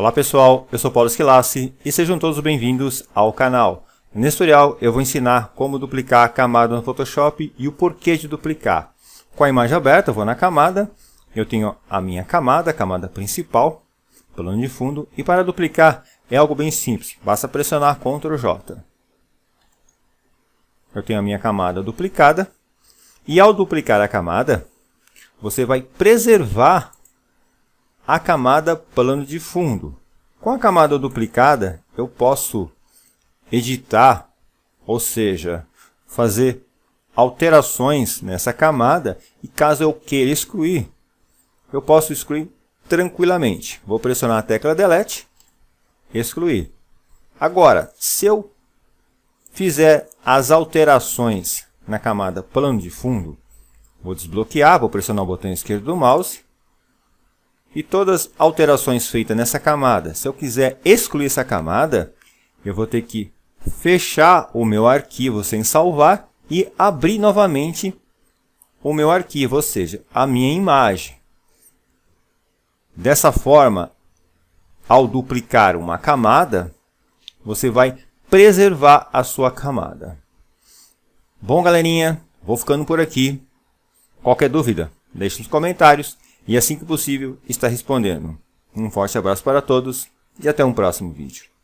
Olá pessoal, eu sou Paulo Esquilassi e sejam todos bem-vindos ao canal. Nesse tutorial eu vou ensinar como duplicar a camada no Photoshop e o porquê de duplicar. Com a imagem aberta, eu vou na camada, eu tenho a minha camada, a camada principal, plano de fundo, e para duplicar é algo bem simples, basta pressionar Ctrl J. Eu tenho a minha camada duplicada, e ao duplicar a camada, você vai preservar a camada plano de fundo. Com a camada duplicada, eu posso editar, ou seja, fazer alterações nessa camada e caso eu queira excluir, eu posso excluir tranquilamente. Vou pressionar a tecla Delete, excluir. Agora, se eu fizer as alterações na camada plano de fundo, vou desbloquear, vou pressionar o botão esquerdo do mouse, e todas as alterações feitas nessa camada, se eu quiser excluir essa camada, eu vou ter que fechar o meu arquivo sem salvar e abrir novamente o meu arquivo, ou seja, a minha imagem. Dessa forma, ao duplicar uma camada, você vai preservar a sua camada. Bom, galerinha, vou ficando por aqui. Qualquer dúvida, deixe nos comentários e assim que possível está respondendo. Um forte abraço para todos e até um próximo vídeo.